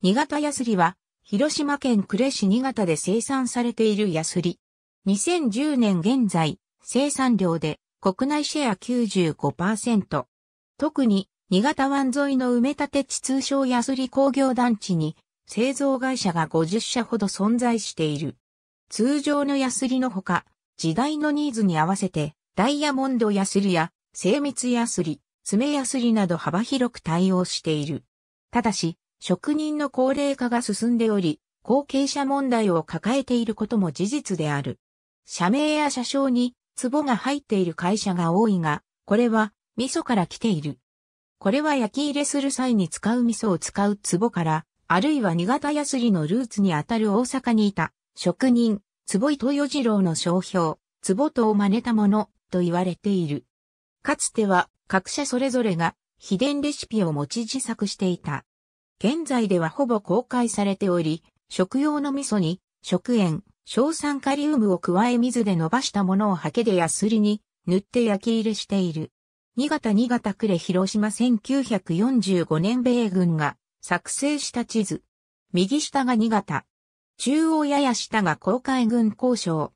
新潟ヤスリは、広島県呉市新潟で生産されているヤスリ。2010年現在、生産量で国内シェア95%。特に、新潟湾沿いの埋め立て地通称ヤスリ工業団地に、製造会社が50社ほど存在している。通常のヤスリのほか、時代のニーズに合わせて、ダイヤモンドヤスリや、精密ヤスリ、爪ヤスリなど幅広く対応している。ただし、職人の高齢化が進んでおり、後継者問題を抱えていることも事実である。社名や社称に、壺が入っている会社が多いが、これは、味噌から来ている。これは焼き入れする際に使う味噌を使う壺から、あるいは新潟やすりのルーツにあたる大阪にいた、職人、壺井豊次郎の商標、壺とを真似たもの、と言われている。かつては、各社それぞれが、秘伝レシピを持ち自作していた。現在ではほぼ公開されており、食用の味噌に、食塩、硝酸カリウムを加え水で伸ばしたものをハケでヤスリに塗って焼き入れしている。新潟新潟呉広島1945年米軍が作成した地図。右下が新潟。中央やや下が公海軍交渉。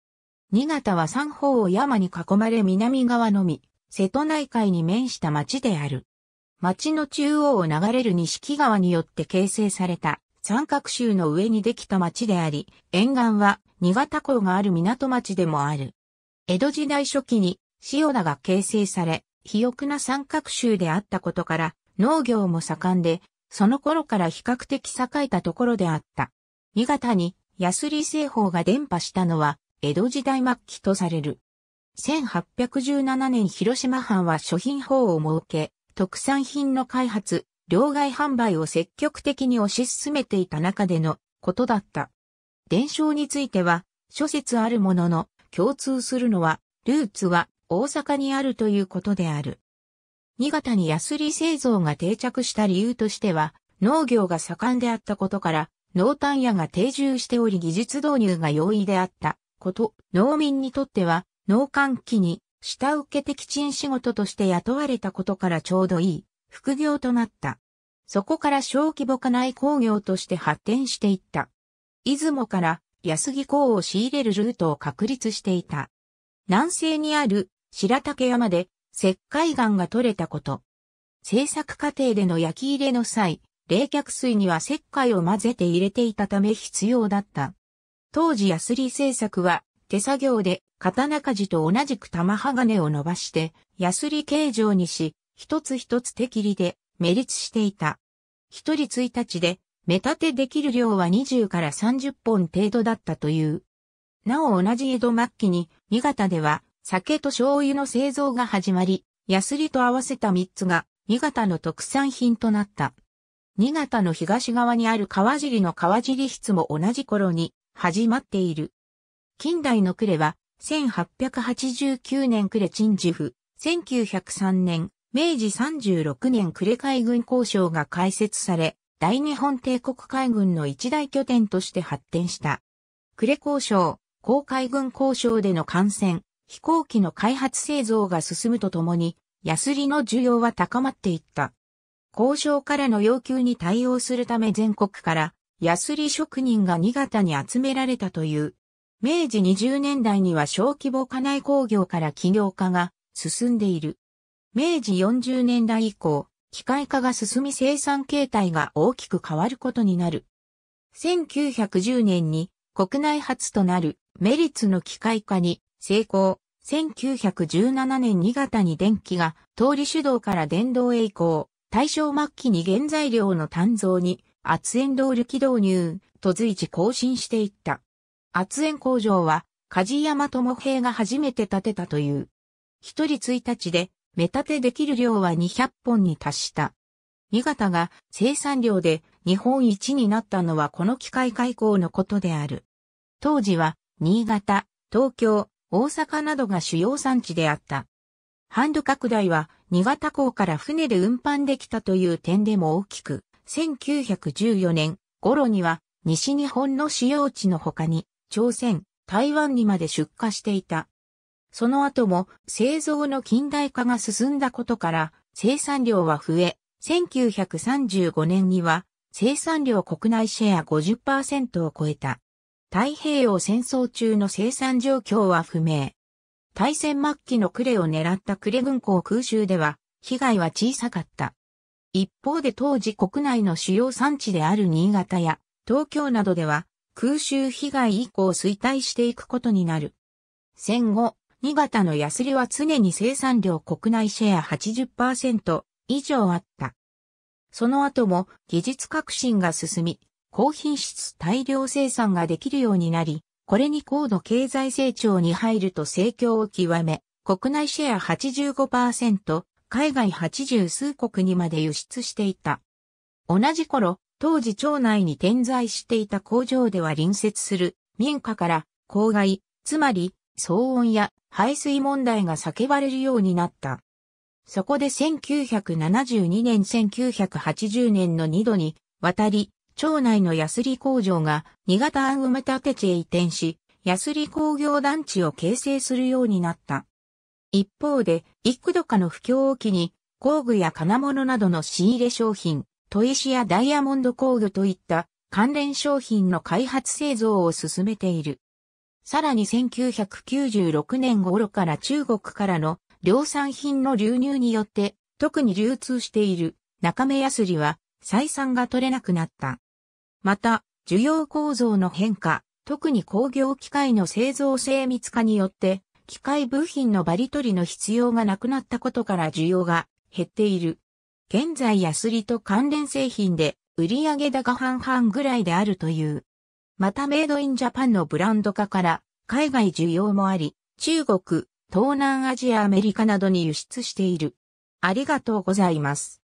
新潟は三方を山に囲まれ南側のみ、瀬戸内海に面した町である。町の中央を流れる西木川によって形成された三角州の上にできた町であり、沿岸は新潟港がある港町でもある。江戸時代初期に塩田が形成され、肥沃な三角州であったことから農業も盛んで、その頃から比較的栄えたところであった。新潟にヤスリ製法が伝播したのは江戸時代末期とされる。1817年広島藩は諸品法を設け、特産品の開発、両外販売を積極的に推し進めていた中でのことだった。伝承については、諸説あるものの、共通するのは、ルーツは大阪にあるということである。新潟にヤスリ製造が定着した理由としては、農業が盛んであったことから、濃炭屋が定住しており技術導入が容易であったこと、農民にとっては、農閑期に下請け的賃仕事として雇われたことからちょうどいい副業となった。そこから小規模化内工業として発展していった。出雲から安木港を仕入れるルートを確立していた。南西にある白竹山で石灰岩が取れたこと。製作過程での焼き入れの際、冷却水には石灰を混ぜて入れていたため必要だった。当時ヤスリ製作は手作業で刀鍛冶と同じく玉鋼を伸ばして、ヤスリ形状にし、一つ一つ手切りで、滅立していた。一人一日で、目立てできる量は20から30本程度だったという。なお同じ江戸末期に、新潟では、酒と醤油の製造が始まり、ヤスリと合わせた三つが、新潟の特産品となった。新潟の東側にある川尻の川尻室も同じ頃に、始まっている。近代の呉は、1889年れ陳治府、1903年、明治36年れ海軍交渉が開設され、大日本帝国海軍の一大拠点として発展した。れ交渉、航海軍交渉での艦船、飛行機の開発製造が進むとともに、ヤスリの需要は高まっていった。交渉からの要求に対応するため全国から、ヤスリ職人が新潟に集められたという明治20年代には小規模家内工業から企業化が進んでいる。明治40年代以降、機械化が進み生産形態が大きく変わることになる。1910年に国内初となるメリッツの機械化に成功。1917年2月に電気が通り手動から電動へ移行。大正末期に原材料の炭造に圧縁動力導入と随時更新していった。圧縁工場は、梶山智平が初めて建てたという。一人一日で、目立てできる量は200本に達した。新潟が生産量で日本一になったのはこの機械開口のことである。当時は新潟、東京、大阪などが主要産地であった。ハンド拡大は新潟港から船で運搬できたという点でも大きく、1914年頃には西日本の主要地の他に朝鮮、台湾にまで出荷していた。その後も製造の近代化が進んだことから生産量は増え、1935年には生産量国内シェア50%を超えた。太平洋戦争中の生産状況は不明。大戦末期のクレを狙ったクレ軍港空襲では被害は小さかった。一方で当時国内の主要産地である新潟や東京などでは空襲被害以降衰退していくことになる。戦後、新潟のヤスリは常に生産量国内シェア80%以上あった。その後も技術革新が進み、高品質大量生産ができるようになり、これに高度経済成長に入ると成長を極め、国内シェア85%、海外80数国にまで輸出していた。同じ頃、当時町内に点在していた工場では隣接する民家から公害、つまり騒音や排水問題が叫ばれるようになった。そこで1972年1980年の2度に渡り、町内のヤスリ工場が新潟アンウムタテへ移転し、ヤスリ工業団地を形成するようになった。一方で、幾度かの不況を機に、工具や金物などの仕入れ商品、砥石やダイヤモンド工具といった関連商品の開発製造を進めている。さらに1996年頃から中国からの量産品の流入によって特に流通している中目ヤスリは採算が取れなくなった。また、需要構造の変化、特に工業機械の製造精密化によって、機械部品のバリ取りの必要がなくなったことから需要が減っている。現在ヤスリと関連製品で売上高半々ぐらいであるという。またメイドインジャパンのブランド化から海外需要もあり、中国、東南アジアアメリカなどに輸出している。ありがとうございます。